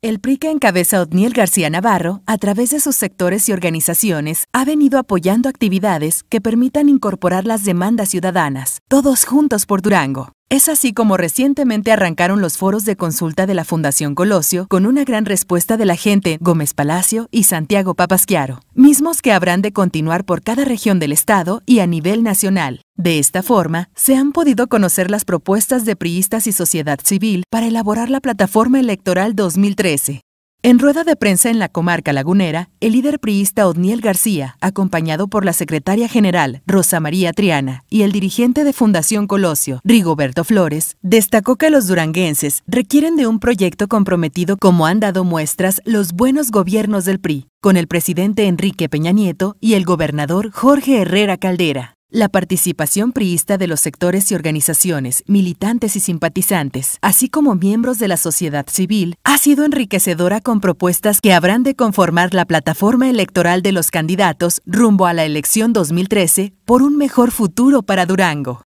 El PRI que encabeza Odniel García Navarro, a través de sus sectores y organizaciones, ha venido apoyando actividades que permitan incorporar las demandas ciudadanas, todos juntos por Durango. Es así como recientemente arrancaron los foros de consulta de la Fundación Colosio con una gran respuesta de la gente Gómez Palacio y Santiago Papasquiaro, mismos que habrán de continuar por cada región del Estado y a nivel nacional. De esta forma, se han podido conocer las propuestas de priistas y sociedad civil para elaborar la plataforma electoral 2013, en rueda de prensa en la comarca lagunera, el líder priista Odniel García, acompañado por la secretaria general Rosa María Triana y el dirigente de Fundación Colosio, Rigoberto Flores, destacó que los duranguenses requieren de un proyecto comprometido como han dado muestras los buenos gobiernos del PRI, con el presidente Enrique Peña Nieto y el gobernador Jorge Herrera Caldera. La participación priista de los sectores y organizaciones, militantes y simpatizantes, así como miembros de la sociedad civil, ha sido enriquecedora con propuestas que habrán de conformar la plataforma electoral de los candidatos rumbo a la elección 2013 por un mejor futuro para Durango.